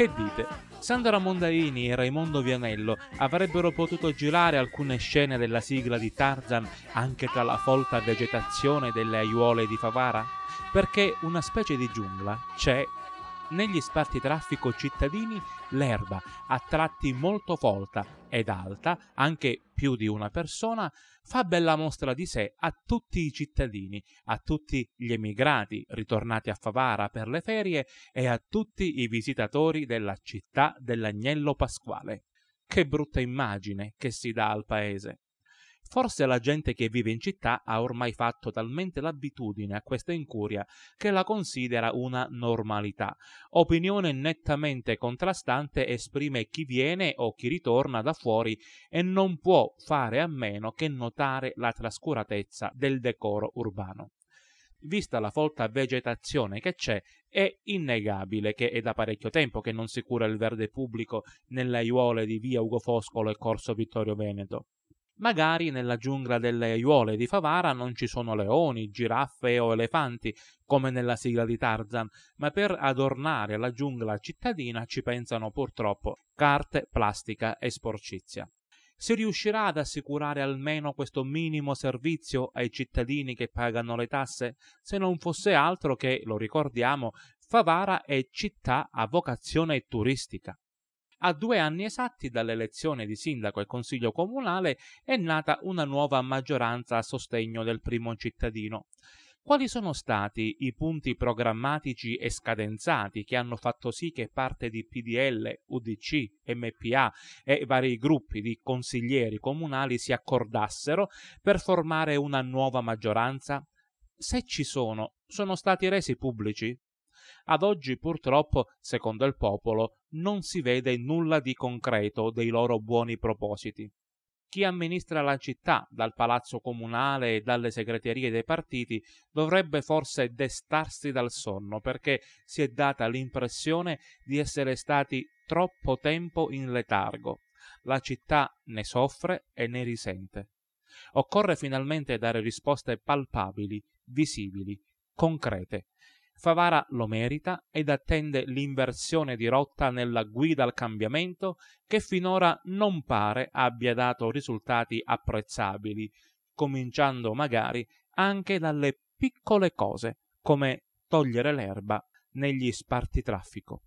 Che dite? Sandra Mondaini e Raimondo Vianello avrebbero potuto girare alcune scene della sigla di Tarzan anche tra la folta vegetazione delle aiuole di Favara? Perché una specie di giungla c'è. Negli sparti traffico cittadini l'erba, a tratti molto folta, ed alta, anche più di una persona, fa bella mostra di sé a tutti i cittadini, a tutti gli emigrati ritornati a Favara per le ferie e a tutti i visitatori della città dell'agnello pasquale. Che brutta immagine che si dà al paese. Forse la gente che vive in città ha ormai fatto talmente l'abitudine a questa incuria che la considera una normalità. Opinione nettamente contrastante esprime chi viene o chi ritorna da fuori e non può fare a meno che notare la trascuratezza del decoro urbano vista la folta vegetazione che c'è, è innegabile che è da parecchio tempo che non si cura il verde pubblico nelle aiuole di via Ugo Foscolo e Corso Vittorio Veneto. Magari nella giungla delle aiuole di Favara non ci sono leoni, giraffe o elefanti, come nella sigla di Tarzan, ma per adornare la giungla cittadina ci pensano purtroppo carte, plastica e sporcizia. Si riuscirà ad assicurare almeno questo minimo servizio ai cittadini che pagano le tasse, se non fosse altro che, lo ricordiamo, Favara è città a vocazione turistica. A due anni esatti dall'elezione di sindaco e consiglio comunale è nata una nuova maggioranza a sostegno del primo cittadino. Quali sono stati i punti programmatici e scadenzati che hanno fatto sì che parte di PDL, UDC, MPA e vari gruppi di consiglieri comunali si accordassero per formare una nuova maggioranza? Se ci sono, sono stati resi pubblici? ad oggi purtroppo, secondo il popolo, non si vede nulla di concreto dei loro buoni propositi. Chi amministra la città, dal palazzo comunale e dalle segreterie dei partiti, dovrebbe forse destarsi dal sonno perché si è data l'impressione di essere stati troppo tempo in letargo. La città ne soffre e ne risente. Occorre finalmente dare risposte palpabili, visibili, concrete Favara lo merita ed attende l'inversione di rotta nella guida al cambiamento che finora non pare abbia dato risultati apprezzabili, cominciando magari anche dalle piccole cose come togliere l'erba negli spartitraffico.